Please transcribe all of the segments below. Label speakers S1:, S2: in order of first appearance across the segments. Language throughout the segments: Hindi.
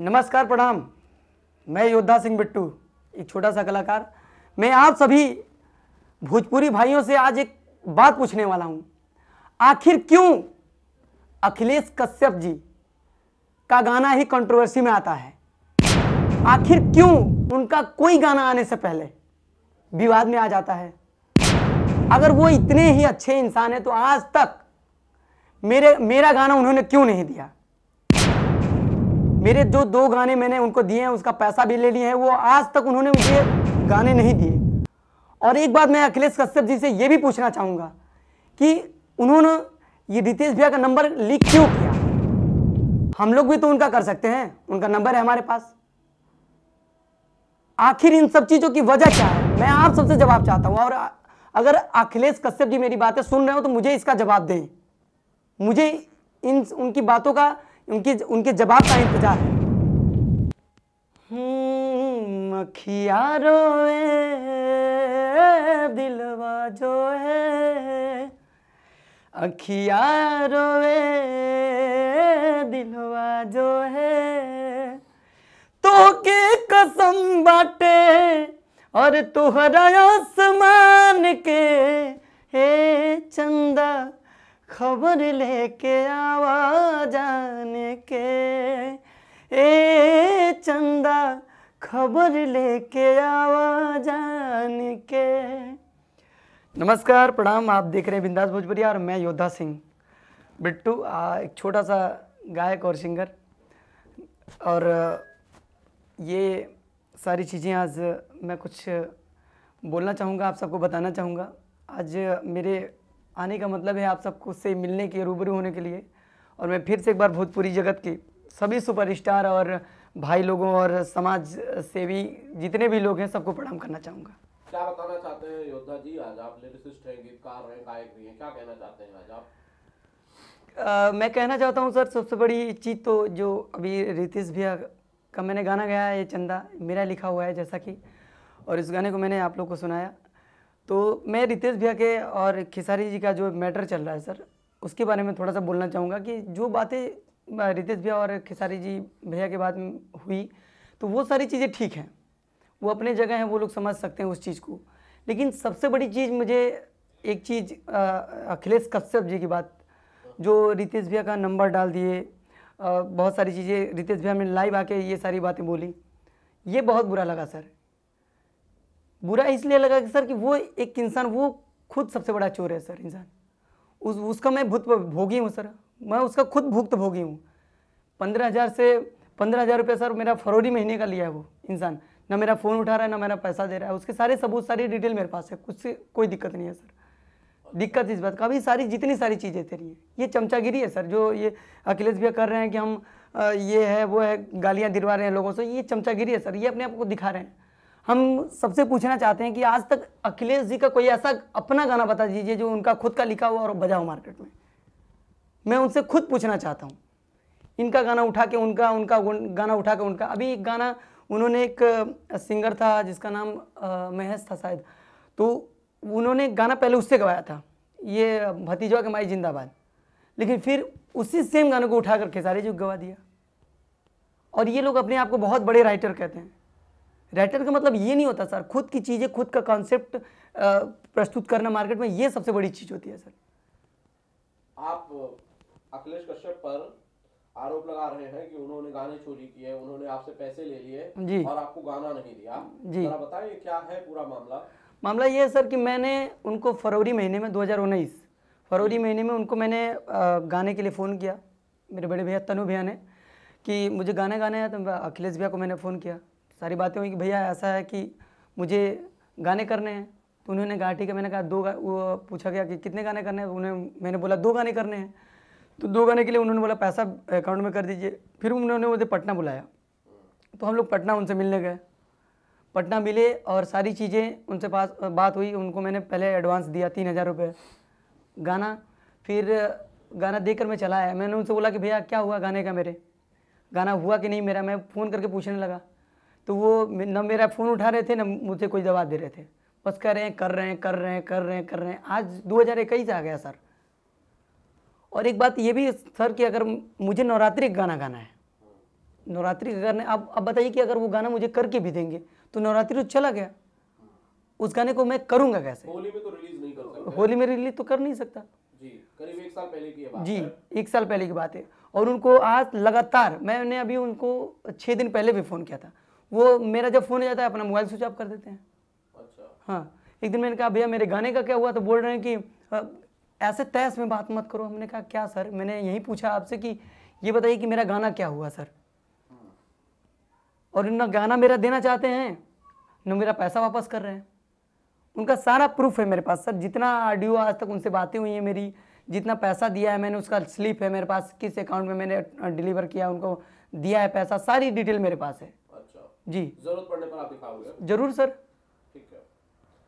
S1: नमस्कार प्रणाम मैं योद्धा सिंह बिट्टू एक छोटा सा कलाकार मैं आप सभी भोजपुरी भाइयों से आज एक बात पूछने वाला हूं आखिर क्यों अखिलेश कश्यप जी का गाना ही कंट्रोवर्सी में आता है आखिर क्यों उनका कोई गाना आने से पहले विवाद में आ जाता है अगर वो इतने ही अच्छे इंसान हैं तो आज तक मेरे मेरा गाना उन्होंने क्यों नहीं दिया मेरे जो दो गाने मैंने उनको दिए हैं उसका पैसा भी ले लिया है वो आज तक उन्होंने मुझे गाने नहीं दिए और एक बात मैं अखिलेश कश्यप जी से ये भी पूछना चाहूँगा कि उन्होंने ये रितेश भैया का नंबर लीक क्यों किया हम लोग भी तो उनका कर सकते हैं उनका नंबर है हमारे पास आखिर इन सब चीज़ों की वजह क्या है मैं आप सबसे जवाब चाहता हूँ और अगर अखिलेश कश्यप जी मेरी बातें सुन रहे हो तो मुझे इसका जवाब दें मुझे इन उनकी बातों का उनके उनके जवाब का इंतजार है हम्म, मखिया रोए दिलवा जो है अखिया रोए दिलवा जो है तो के कसम बाटे और तुहरा आसमान के हे चंदा खबर लेके आवा जाने के ए चंदा खबर लेके आवा जाने के नमस्कार प्रणाम आप देख रहे हैं बिंदास भोजपुरिया और मैं योद्धा सिंह बिट्टू एक छोटा सा गायक और सिंगर और ये सारी चीज़ें आज मैं कुछ बोलना चाहूँगा आप सबको बताना चाहूँगा आज मेरे आने का मतलब है आप सबको से मिलने के रूबरू होने के लिए और मैं फिर से एक बार भोजपुरी जगत के सभी सुपरस्टार और भाई लोगों और समाज सेवी जितने भी लोग हैं सबको प्रणाम करना चाहूँगा
S2: क्या बताना चाहते हैं योद्धा जी आज आप लिरिसिस्ट हैं गीतकार हैं गायक भी हैं क्या कहना चाहते हैं आज आप
S1: Uh, मैं कहना चाहता हूँ सर सबसे बड़ी चीज़ तो जो अभी रितेश भैया का मैंने गाना गाया है ये चंदा मेरा लिखा हुआ है जैसा कि और इस गाने को मैंने आप लोग को सुनाया तो मैं रितेश भैया के और खिसारी जी का जो मैटर चल रहा है सर उसके बारे में थोड़ा सा बोलना चाहूँगा कि जो बातें रितेश भैया और खेसारी जी भैया के बाद हुई तो वो सारी चीज़ें ठीक हैं वो अपने जगह हैं वो लोग समझ सकते हैं उस चीज़ को लेकिन सबसे बड़ी चीज़ मुझे एक चीज़ अखिलेश कश्यप जी की बात जो रितेश भैया का नंबर डाल दिए बहुत सारी चीज़ें रितेश भैया ने लाइव आके ये सारी बातें बोली ये बहुत बुरा लगा सर बुरा इसलिए लगा कि सर कि वो एक इंसान वो खुद सबसे बड़ा चोर है सर इंसान उस उसका मैं भुत भोगी हूँ सर मैं उसका खुद भुक्त भोगी हूँ पंद्रह हज़ार से पंद्रह हज़ार रुपये सर मेरा फरवरी महीने का लिया है वो इंसान ना मेरा फ़ोन उठा रहा है ना मेरा पैसा दे रहा है उसके सारे सबूत सारी डिटेल मेरे पास है कुछ कोई दिक्कत नहीं है सर दिक्कत इस बात का अभी सारी जितनी सारी चीज़ें तेरी हैं ये चमचागिरी है सर जो ये अखिलेश भैया कर रहे हैं कि हम ये है वो है गालियाँ दिलवा रहे हैं लोगों से ये चमचागिरी है सर ये अपने आप को दिखा रहे हैं हम सबसे पूछना चाहते हैं कि आज तक अखिलेश जी का कोई ऐसा अपना गाना बता दीजिए जो उनका खुद का लिखा हुआ और बजा हुआ मार्केट में मैं उनसे खुद पूछना चाहता हूँ इनका गाना उठा के उनका उनका गाना उठा के उनका अभी एक गाना उन्होंने एक सिंगर था जिसका नाम महेश था शायद तो उन्होंने गाना पहले उससे गवाया था ये भतीजा के माई जिंदाबाद लेकिन फिर उसी सेम गाने को उठा कर खेसारी जी गवा दिया और ये लोग अपने आप को बहुत बड़े राइटर कहते हैं राइटर का मतलब ये नहीं होता सर खुद की चीज़ें खुद का कॉन्सेप्ट प्रस्तुत करना मार्केट में ये सबसे बड़ी चीज़ होती है सर
S2: आप अखिलेश कश्यप पर आरोप लगा रहे हैं कि उन्होंने गाने चोरी किए उन्होंने आपसे पैसे ले लिए और आपको गाना नहीं दिया जी बताइए क्या है पूरा
S1: मामला मामला ये है सर कि मैंने उनको फरवरी महीने में दो फरवरी महीने में उनको मैंने गाने के लिए फ़ोन किया मेरे बड़े भैया तनु भैया ने कि मुझे गाना गाने आया तो अखिलेश भैया को मैंने फ़ोन किया सारी बातें हुई कि भैया ऐसा है कि मुझे गाने करने हैं तो उन्होंने कहा ठीक है मैंने कहा दो वो पूछा गया कि कितने गाने करने हैं तो उन्हें मैंने बोला दो गाने करने हैं तो दो गाने के लिए उन्होंने बोला पैसा अकाउंट में कर दीजिए फिर उन्होंने मुझे पटना बुलाया तो हम लोग पटना उनसे मिलने गए पटना मिले और सारी चीज़ें उनसे पास बात हुई उनको मैंने पहले एडवांस दिया तीन हज़ार रुपये गाना फिर गाना देकर मैं चला आया मैंने उनसे बोला कि भैया क्या हुआ गाने का मेरे गाना हुआ कि नहीं मेरा मैं फ़ोन करके पूछने लगा तो वो न मेरा फ़ोन उठा रहे थे ना मुझे कोई जवाब दे रहे थे बस कर रहे हैं कर रहे हैं कर रहे हैं कर रहे हैं कर रहे हैं आज दो हज़ार इक्कीस आ गया सर और एक बात ये भी सर कि अगर मुझे नवरात्रि का गाना गाना है नवरात्रि का गाना आप अब बताइए कि अगर वो गाना मुझे करके भी देंगे तो नवरात्रि तो चला गया उस गाने को मैं करूँगा कैसे
S2: होली में तो रिलीज नहीं कर सकता होली में
S1: रिलीज तो कर नहीं सकता
S2: जी एक साल पहले की बात जी
S1: एक साल पहले की बात है और उनको आज लगातार मैंने अभी उनको छः दिन पहले भी फ़ोन किया था वो मेरा जब फ़ोन जाता है अपना मोबाइल स्विच ऑफ कर देते हैं अच्छा हाँ एक दिन मैंने कहा भैया मेरे गाने का क्या हुआ तो बोल रहे हैं कि ऐसे तहस में बात मत करो हमने कहा क्या सर मैंने यही पूछा आपसे कि ये बताइए कि मेरा गाना क्या हुआ सर और ना गाना मेरा देना चाहते हैं न मेरा पैसा वापस कर रहे हैं उनका सारा प्रूफ है मेरे पास सर जितना ऑडियो आज तक उनसे बातें हुई हैं मेरी जितना पैसा दिया है मैंने उसका स्लिप है मेरे पास किस अकाउंट में मैंने डिलीवर किया उनको दिया है पैसा सारी डिटेल मेरे पास है
S2: जी जरूरत पड़ने पर आप दिखाओगे
S1: जरूर सर ठीक है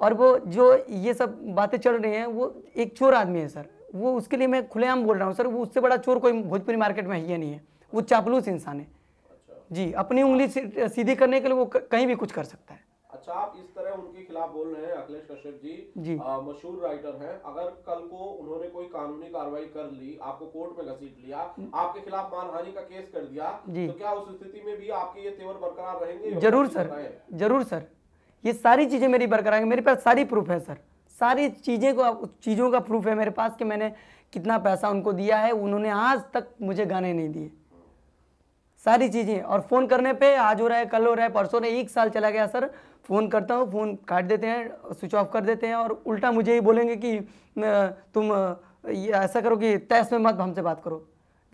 S1: और वो जो ये सब बातें चल रही हैं वो एक चोर आदमी है सर वो उसके लिए मैं खुलेआम बोल रहा हूँ सर वो उससे बड़ा चोर कोई भोजपुरी मार्केट में ही नहीं है वो चापलूस इंसान है अच्छा। जी अपनी उंगली सीधी करने के लिए वो कहीं भी कुछ कर सकता है
S2: अच्छा आप इस तरह उनके खिलाफ बोल रहे हैं अखिलेश कश्यप जी, जी। मशहूर राइटर हैं अगर कल को उन्होंने कोई कानूनी कार्रवाई कर ली आपको कोर्ट में घसीट लिया आपके खिलाफ मानहानि का केस कर दिया तो क्या उस स्थिति में भी आपके ये तेवर बरकरार रहेंगे जरूर सर
S1: जरूर सर ये सारी चीज़ें मेरी बरकरार मेरे पास सारी प्रूफ है सर सारी चीज़ें को चीज़ों का प्रूफ है मेरे पास कि मैंने कितना पैसा उनको दिया है उन्होंने आज तक मुझे गाने नहीं दिए सारी चीज़ें और फ़ोन करने पे आज हो रहा है कल हो रहा है परसों ने एक साल चला गया सर फ़ोन करता हूँ फ़ोन काट देते हैं स्विच ऑफ कर देते हैं और उल्टा मुझे ही बोलेंगे कि तुम ये ऐसा करो कि तैस में मत हमसे बात करो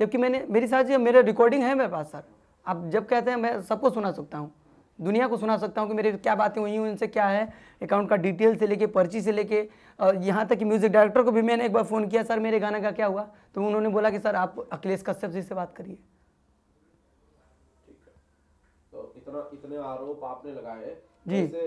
S1: जबकि मैंने मेरी साथ मेरे रिकॉर्डिंग है मेरे पास सर आप जब कहते हैं मैं सबको सुना सकता हूँ दुनिया को सुना सकता हूँ कि मेरी क्या बातें हुई हैं उनसे क्या है अकाउंट का डिटेल से लेके पर्ची से लेके यहाँ तक कि म्यूज़िक डायरेक्टर को भी मैंने एक बार फ़ोन किया सर मेरे गाने का क्या हुआ तो उन्होंने बोला कि सर आप अखिलेश कश्यप जी से बात करिए
S2: इतना इतने आरोप आपने लगाए जी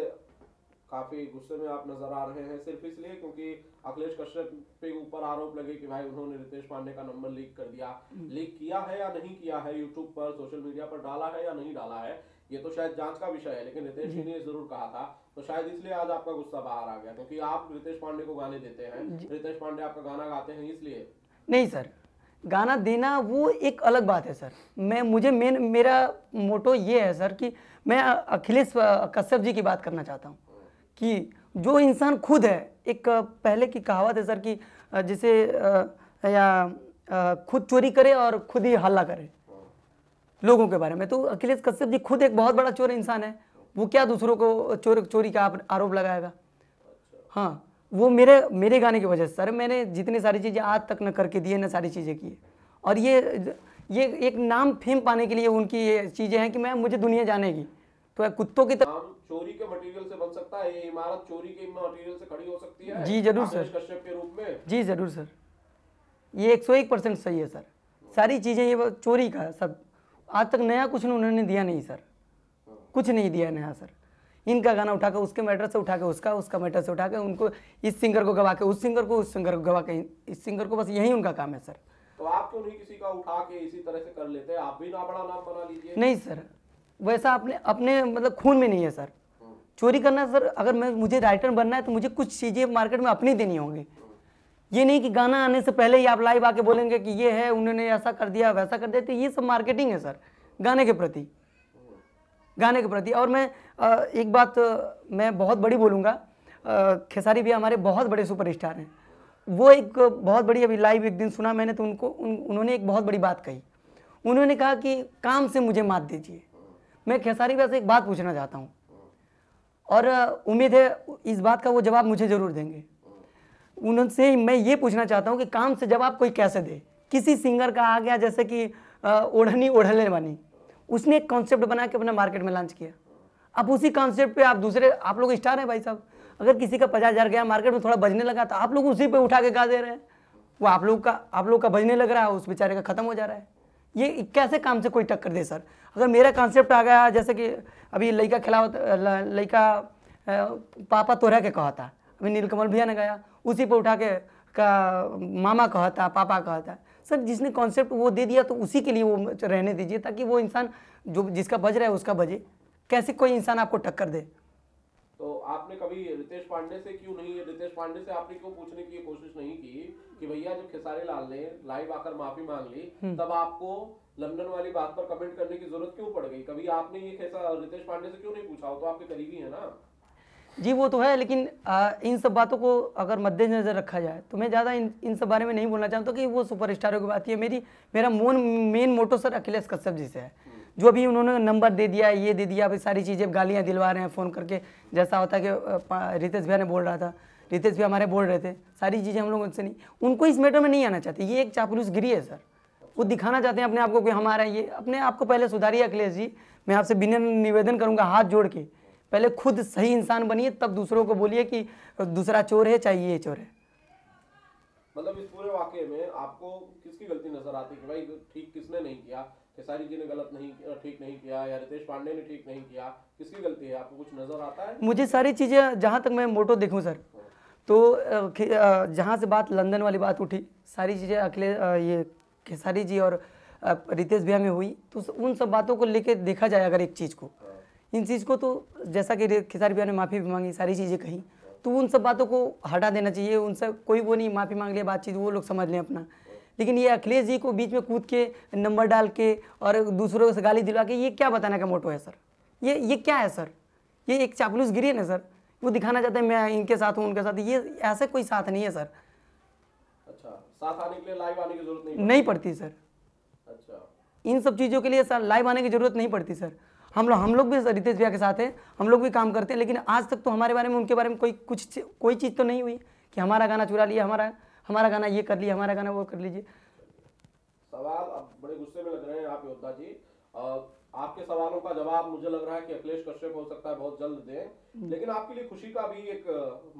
S2: काफी गुस्से में आप नजर आ रहे हैं सिर्फ इसलिए क्योंकि अखिलेश कश्यप पे ऊपर आरोप लगे कि भाई उन्होंने रितेश पांडे का नंबर लीक कर दिया हम्म। लीक किया है या नहीं किया है यूट्यूब पर सोशल मीडिया पर डाला है या नहीं डाला है ये तो शायद जांच का विषय है लेकिन रितेश जी ने जरूर कहा था तो शायद इसलिए आज आपका गुस्सा बाहर आ गया क्योंकि आप रितेश पांडे को गाने देते हैं रितेश पांडे आपका गाना गाते हैं इसलिए
S1: नहीं सर गाना देना वो एक अलग बात है सर मैं मुझे मेन मेरा मोटो ये है सर कि मैं अखिलेश कश्यप जी की बात करना चाहता हूँ कि जो इंसान खुद है एक पहले की कहावत है सर कि जिसे या खुद चोरी करे और खुद ही हल्ला करे लोगों के बारे में तो अखिलेश कश्यप जी खुद एक बहुत बड़ा चोर इंसान है वो क्या दूसरों को चोर चोरी का आरोप लगाएगा हाँ वो मेरे मेरे गाने की वजह से सर मैंने जितनी सारी चीज़ें आज तक न करके दिए ना सारी चीज़ें की और ये ये एक नाम फेम पाने के लिए उनकी ये चीज़ें हैं कि मैं मुझे दुनिया जानेगी तो कुत्तों की तरह
S2: चोरी के मटेरियल से बन सकता है ये इमारत चोरी के मटेरियल से खड़ी हो सकती है जी जरूर सर के रूप में जी
S1: जरूर सर ये एक सौ एक परसेंट सही है सर सारी चीज़ें ये चोरी का सब आज तक नया कुछ उन्होंने दिया नहीं सर हाँ। कुछ नहीं दिया नया सर इनका गाना उठा के उसके मैटर से उठा के उसका उसका मैटर से उठा के उनको इस सिंगर को गवा के उस सिंगर को उस सिंगर को गवा के इस सिंगर को बस यही उनका काम है सर
S2: तो आप क्यों तो नहीं किसी का उठा के इसी तरह से कर लेते आप भी ना बड़ा नाम बना लीजिए नहीं सर
S1: वैसा अपने अपने मतलब खून में नहीं है सर हम्म। चोरी करना सर अगर मैं मुझे राइटर बनना है तो मुझे कुछ चीज़ें मार्केट में अपनी देनी होंगी हम्म। ये नहीं कि गाना आने से पहले ही आप लाइव आके बोलेंगे कि ये है उन्होंने ऐसा कर दिया वैसा कर दिया तो ये सब मार्केटिंग है सर गाने के प्रति गाने के प्रति और मैं एक बात मैं बहुत बड़ी बोलूँगा खेसारी भैया हमारे बहुत बड़े सुपरस्टार हैं वो एक बहुत बड़ी अभी लाइव एक दिन सुना मैंने तो उनको उन, उन्होंने एक बहुत बड़ी बात कही उन्होंने कहा कि काम से मुझे मात दीजिए मैं खेसारी भैया से एक बात पूछना चाहता हूँ और उम्मीद है इस बात का वो जवाब मुझे ज़रूर देंगे उनसे मैं ये पूछना चाहता हूँ कि काम से जवाब कोई कैसे दे किसी सिंगर का आ गया जैसे कि ओढ़नी ओढ़ने वाली उसने एक कॉन्सेप्ट बना के अपना मार्केट में लॉन्च किया अब उसी कॉन्सेप्ट पे आप दूसरे आप लोग स्टार हैं भाई साहब अगर किसी का पचास हज़ार गया मार्केट में थोड़ा बजने लगा तो आप लोग उसी पे उठा के गा दे रहे हैं वो आप लोग का आप लोग का बजने लग रहा है उस बेचारे का ख़त्म हो जा रहा है ये कैसे काम से कोई टक्कर दे सर अगर मेरा कॉन्सेप्ट आ गया जैसे कि अभी लड़का खिलाव लड़का पापा तोरा के कहा था अभी नीलकमल भैया ने गया उसी पर उठा के का मामा कहा था पापा कहा था सर जिसने कॉन्सेप्ट वो दे दिया तो उसी के लिए वो रहने दीजिए ताकि वो इंसान जो जिसका बज रहा है उसका बजे कैसे कोई इंसान आपको टक्कर दे
S2: तो आपने कभी रितेश पांडे से क्यों नहीं रितेश पांडे से आपने क्यों पूछने की कोशिश नहीं की कि भैया जब खेसारी लाल ने लाइव आकर माफी मांग ली हम्म। तब आपको लंदन वाली बात पर कमेंट करने की जरूरत क्यों पड़ गई कभी आपने ये रितेश पांडे से क्यों नहीं पूछा हो तो आपके करीबी है ना
S1: जी वो तो है लेकिन आ, इन सब बातों को अगर मद्देनजर रखा जाए तो मैं ज़्यादा इन इन सब बारे में नहीं बोलना चाहता कि वो सुपर स्टारों की बात है मेरी मेरा मोन main motto sir Akhilesh Kashyap ji से है हम्म। जो अभी उन्होंने नंबर दे दिया ये दे दिया अभी सारी चीज़ें गालियाँ दिलवा रहे हैं फ़ोन करके जैसा होता है कि रितेश भैया ने बोल रहा था रितेश भैया हमारे बोल रहे थे सारी चीज़ें हम लोग उनसे नहीं उनको इस मैटर में नहीं आना चाहते ये एक चापलूस गिरी है सर वो दिखाना चाहते हैं अपने आप को कि हमारा ये अपने आप को पहले सुधारिए अखिलेश जी मैं आपसे बिना निवेदन करूँगा हाथ जोड़ के पहले खुद सही इंसान बनिए तब दूसरों को बोलिए कि दूसरा चोर है चाहे ये चोर है
S2: मतलब इस पूरे वाक्य में आपको किसकी गलती नजर आती है कि भाई ठीक किसने नहीं किया खेसारी जी ने गलत नहीं ठीक नहीं किया या रितेश पांडे ने ठीक नहीं किया किसकी गलती है आपको कुछ नजर आता है
S1: मुझे सारी चीज़ें जहाँ तक मैं मोटो देखूँ सर तो जहाँ से बात लंदन वाली बात उठी सारी चीज़ें अखिले ये खेसारी जी और रितेश भैया में हुई तो उन सब बातों को लेकर देखा जाए अगर एक चीज़ को हाँ। इन चीज़ को तो जैसा कि खिसार भैया ने माफ़ी भी मांगी सारी चीज़ें कही तो उन सब बातों को हटा देना चाहिए उनसे कोई वो नहीं माफ़ी मांग लिया बातचीत वो लोग समझ लें अपना लेकिन ये अखिलेश जी को बीच में कूद के नंबर डाल के और दूसरों से गाली दिलवा के ये क्या बताने का मोटो है सर ये ये क्या है सर ये एक चापलूस गिरी है ना सर वो दिखाना चाहते हैं मैं इनके साथ हूँ उनके साथ ये ऐसे कोई साथ नहीं है सर
S2: अच्छा साथ आने के लिए लाइव आने की जरूरत नहीं नहीं पड़ती सर अच्छा
S1: इन सब चीज़ों के लिए सर लाइव आने की जरूरत नहीं पड़ती सर हम लोग हम लोग भी रितेश भैया के साथ हैं हम लोग भी काम करते हैं लेकिन आज तक तो हमारे बारे में उनके बारे में कोई कुछ कोई चीज़ तो नहीं हुई कि हमारा गाना चुरा लिया हमारा हमारा गाना ये कर लिया हमारा गाना वो कर लीजिए
S2: सवाल अब बड़े गुस्से में लग रहे हैं आप योद्धा जी आपके सवालों का जवाब मुझे लग रहा है कि अखिलेश कश्यप हो सकता है बहुत जल्द दें लेकिन आपके लिए खुशी का भी एक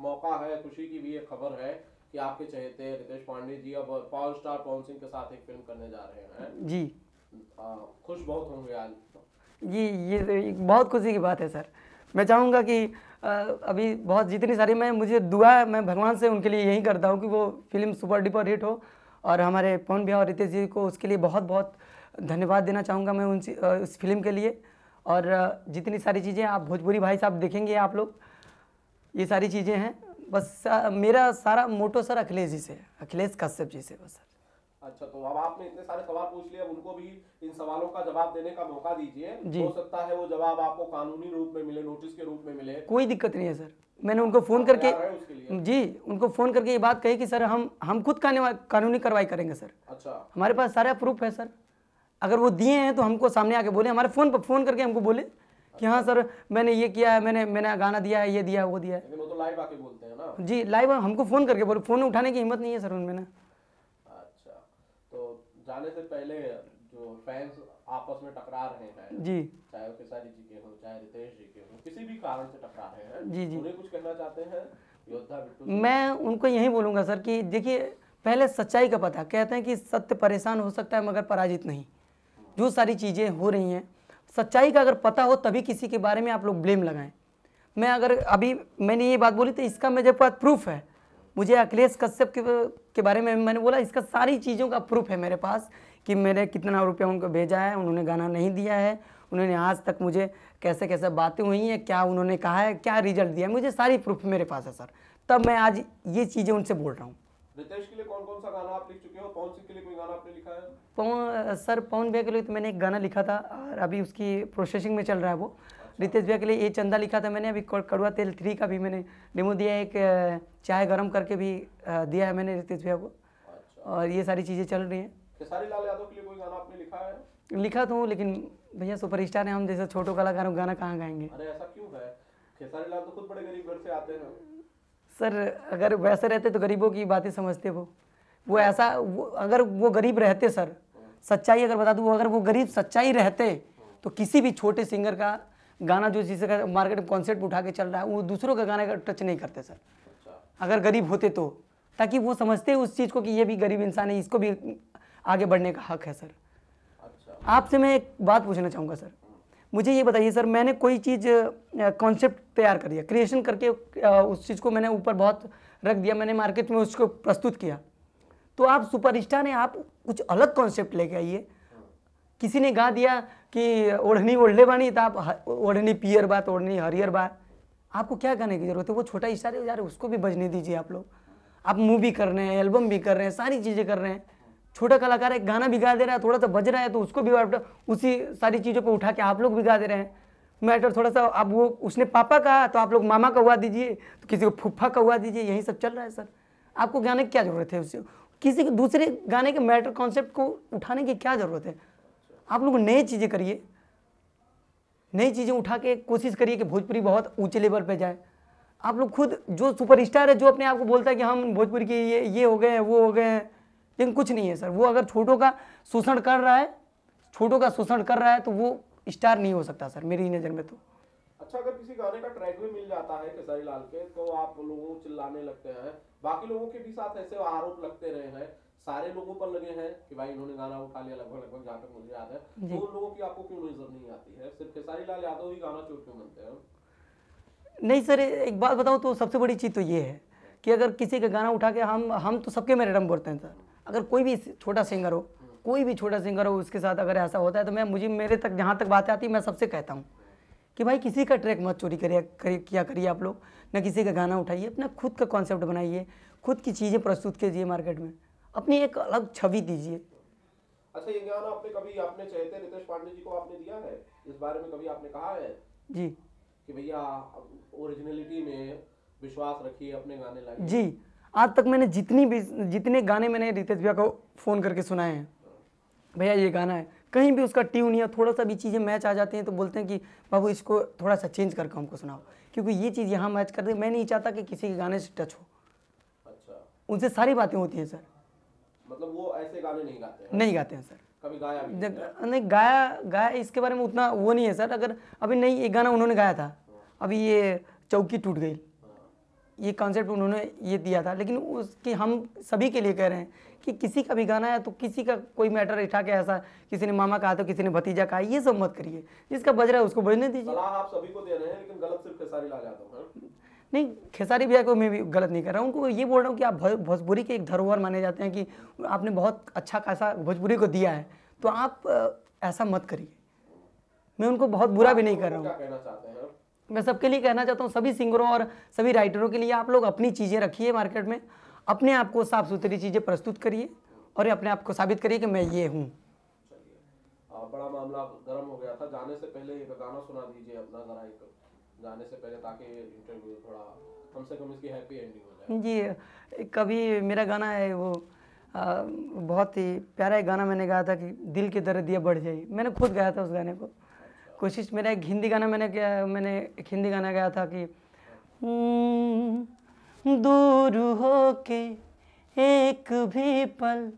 S2: मौका है खुशी की भी एक खबर है कि आपके चहेते रितेश पांडे जी अब पावर स्टार पवन सिंह के साथ एक फिल्म करने जा रहे हैं जी आ, खुश बहुत होंगे आज
S1: ये ये तो बहुत खुशी की बात है सर मैं चाहूँगा कि अभी बहुत जितनी सारी मैं मुझे दुआ मैं भगवान से उनके लिए यही करता हूँ कि वो फिल्म सुपर डिपर हिट हो और हमारे पवन भैया और रितेश जी को उसके लिए बहुत बहुत धन्यवाद देना चाहूँगा मैं उन उस फिल्म के लिए और जितनी सारी चीज़ें आप भोजपुरी भाई साहब देखेंगे आप लोग ये सारी चीज़ें हैं बस मेरा सारा मोटो सर अखिलेश जी से अखिलेश कश्यप जी से बस सर
S2: अच्छा तो अब आपने इतने सारे सवाल पूछ लिए उनको भी इन सवालों का जवाब देने का मौका दीजिए हो सकता है वो जवाब आपको कानूनी रूप में मिले नोटिस के रूप में मिले कोई
S1: दिक्कत नहीं है सर मैंने उनको फोन करके जी उनको फोन करके ये बात कही कि सर हम हम खुद कानूनी कार्रवाई करेंगे सर अच्छा हमारे पास सारा प्रूफ है सर अगर वो दिए हैं तो हमको सामने आके बोले हमारे फोन पर फोन करके हमको बोले कि हाँ सर मैंने ये किया है मैंने मैंने गाना दिया है ये दिया है वो दिया है वो तो
S2: लाइव आके बोलते हैं ना
S1: जी लाइव हमको फोन करके बोले फोन उठाने की हिम्मत नहीं है सर उनमें ना
S2: जाने से पहले जो फैंस आपस में टकरा रहे हैं जी चाहे वो खेसारी जी के हो चाहे रितेश जी के हो किसी भी कारण से टकरा रहे हैं जी जी उन्हें कुछ कहना चाहते
S1: हैं योद्धा बिट्टू मैं उनको यही बोलूंगा सर कि देखिए पहले सच्चाई का पता कहते हैं कि सत्य परेशान हो सकता है मगर पराजित नहीं जो सारी चीज़ें हो रही हैं सच्चाई का अगर पता हो तभी किसी के बारे में आप लोग ब्लेम लगाएं मैं अगर अभी मैंने ये बात बोली तो इसका मेरे पास प्रूफ है मुझे अखिलेश कश्यप के के बारे में मैंने बोला इसका सारी चीज़ों का प्रूफ है मेरे पास कि मैंने कितना रुपया उनको भेजा है उन्होंने गाना नहीं दिया है उन्होंने आज तक मुझे कैसे कैसे बातें हुई हैं क्या उन्होंने कहा है क्या रिजल्ट दिया है मुझे सारी प्रूफ मेरे पास है सर तब मैं आज ये चीज़ें उनसे बोल रहा हूँ
S2: कौन कौन सा गाना आप चुके पवन लिखा है
S1: पवन सर पवन भैया के लिए तो मैंने एक गाना लिखा था और अभी उसकी प्रोसेसिंग में चल रहा है वो रितेश भैया के लिए ये चंदा लिखा था मैंने अभी कड़ुआ तेल थ्री का भी मैंने डेमो दिया है एक चाय गर्म करके भी दिया है मैंने रितेश भैया को अच्छा। और ये सारी चीज़ें चल रही हैं लिखा तो हूँ लेकिन भैया स्टार हैं हम जैसे छोटो कलाकार गाना कहाँ गाएंगे
S2: तो
S1: सर अगर वैसे रहते तो गरीबों की बातें समझते वो वो ऐसा वो अगर वो गरीब रहते सर हाँ। सच्चाई अगर बता दूँ अगर वो गरीब सच्चाई रहते तो किसी भी छोटे सिंगर का गाना जो जिसका मार्केट में कॉन्सेप्ट उठा के चल रहा है वो दूसरों का गाना का टच नहीं करते सर अगर गरीब होते तो ताकि वो समझते उस चीज़ को कि ये भी गरीब इंसान है इसको भी आगे बढ़ने का हक है सर अच्छा। आपसे मैं एक बात पूछना चाहूँगा सर मुझे ये बताइए सर मैंने कोई चीज़ कॉन्सेप्ट तैयार कर दिया क्रिएशन करके उस चीज़ को मैंने ऊपर बहुत रख दिया मैंने मार्केट में उसको प्रस्तुत किया तो आप सुपरस्टार हैं आप कुछ अलग कॉन्सेप्ट लेके आइए किसी ने गा दिया कि ओढ़नी ओढ़ले बानी तो आप ओढ़नी पियर बा तो ओढ़नी हरियर बा आपको क्या गाने की जरूरत है वो छोटा इशारा यार उसको भी बजने दीजिए आप लोग आप मूवी कर रहे हैं एल्बम भी कर रहे हैं सारी चीज़ें कर रहे हैं छोटा कलाकार एक गाना भी गा दे रहा है थोड़ा सा बज रहा है तो उसको भी आप उसी सारी चीज़ों पर उठा के आप लोग भी गा दे रहे हैं मैटर थोड़ा सा अब वो उसने पापा कहा तो आप लोग मामा का हुआ दीजिए तो किसी को फुफ्फा का हुआ दीजिए यही सब चल रहा है सर आपको गाने की क्या ज़रूरत है उससे किसी के दूसरे गाने के मैटर कॉन्सेप्ट को उठाने की क्या ज़रूरत है आप लोग नई चीज़ें करिए नई चीज़ें उठा के कोशिश करिए कि भोजपुरी बहुत ऊंचे लेवल पे जाए आप लोग खुद जो सुपरस्टार है जो अपने आप को बोलता है कि हम भोजपुरी के ये ये हो गए हैं वो हो गए हैं लेकिन कुछ नहीं है सर वो अगर छोटों का शोषण कर रहा है छोटों का शोषण कर रहा है तो वो स्टार नहीं हो सकता सर मेरी नज़र में तो
S2: अच्छा अगर किसी गाने का ट्रैक भी मिल जाता है खेसारी लाल के तो आप लोगों चिल्लाने लगते हैं बाकी लोगों के भी साथ ऐसे आरोप लगते रहे हैं सारे लोगों पर लगे हैं कि भाई इन्होंने गाना उठा लिया लगभग लगभग जहाँ तक मुझे याद है तो उन लोगों की आपको क्यों नजर नहीं आती है सिर्फ खेसारी लाल यादव ही गाना चोर क्यों बनते हैं
S1: नहीं सर एक बात बताऊँ तो सबसे बड़ी चीज़ तो ये है कि अगर किसी का गाना उठा के हम हम तो सबके में रैडम करते हैं सर अगर कोई भी छोटा सिंगर हो कोई भी छोटा सिंगर हो उसके साथ अगर ऐसा होता है तो मैं मुझे मेरे तक जहाँ तक बातें आती है मैं सबसे कहता हूँ कि भाई किसी का ट्रैक मत चोरी करिए क्या करिए आप लोग ना किसी का गाना उठाइए अपना खुद का कॉन्सेप्ट बनाइए खुद की चीज़ें प्रस्तुत कीजिए मार्केट में अपनी एक अलग छवि दीजिए
S2: अच्छा ये ज्ञान आपने कभी आपने पांडे जी को आपने दिया है इस बारे में कभी आपने कहा है जी कि भैया ओरिजिनलिटी में विश्वास रखिए अपने गाने जी
S1: आज तक मैंने जितनी भी जितने गाने मैंने रितेश भैया को फ़ोन करके सुनाए हैं भैया ये गाना है कहीं भी उसका ट्यून या थोड़ा सा भी चीज़ें मैच आ जाती हैं तो बोलते हैं कि बाबू इसको थोड़ा सा चेंज करके हमको सुनाओ क्योंकि ये चीज़ यहाँ मैच कर दे मैं नहीं चाहता कि किसी के गाने से टच हो अच्छा उनसे सारी बातें होती हैं सर
S2: मतलब वो ऐसे गाने नहीं गाते हैं नहीं गाते हैं सर कभी गाया
S1: भी नहीं गाया गाया इसके बारे में उतना वो नहीं है सर अगर अभी नहीं एक गाना उन्होंने गाया था अभी ये चौकी टूट गई हाँ। ये कॉन्सेप्ट उन्होंने ये दिया था लेकिन उसकी हम सभी के लिए कह रहे हैं कि किसी का भी गाना है तो किसी का कोई मैटर उठा के ऐसा किसी ने मामा कहा तो किसी ने भतीजा कहा ये सब मत करिए जिसका बज रहा है उसको बजने दीजिए
S2: आप सभी को दे रहे हैं लेकिन गलत सिर्फ खेसारी ला जाता हूँ
S1: नहीं खेसारी भैया को मैं भी गलत नहीं कर रहा हूँ उनको ये बोल रहा हूँ कि आप भोजपुरी के एक धरोहर माने जाते हैं कि आपने बहुत अच्छा खासा भोजपुरी को दिया है तो आप ऐसा मत करिए मैं उनको बहुत बुरा भी नहीं कर रहा हूँ मैं सबके लिए कहना चाहता हूँ सभी सिंगरों और सभी राइटरों के लिए आप लोग अपनी चीज़ें रखिए मार्केट में अपने आप को साफ सुथरी चीज़ें प्रस्तुत करिए और अपने आप को साबित करिए कि मैं ये हूँ
S2: बड़ा मामला गर्म हो गया था जाने से पहले गाना सुना दीजिए अपना जरा एक जाने से पहले ताकि इंटरव्यू थोड़ा कम से कम इसकी हैप्पी एंडिंग
S1: हो जाए जी कभी मेरा गाना है वो आ, बहुत ही प्यारा एक गाना मैंने गाया था कि दिल की दर्द दिया बढ़ जाए मैंने खुद गाया था उस गाने को अच्छा। कोशिश मेरा एक हिंदी गाना मैंने गया मैंने एक हिंदी गाना गाया था कि हम्म, दूर हो के एक भी पल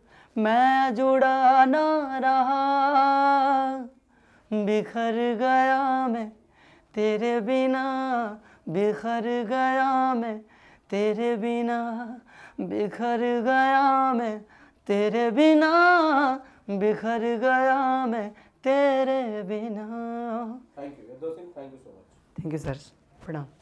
S1: मैं जुड़ा ना रहा बिखर गया मैं तेरे बिना बिखर गया मैं तेरे बिना बिखर गया मैं तेरे बिना बिखर गया मैं तेरे बिना
S2: thank you thank you so much
S1: thank you sir प्रणाम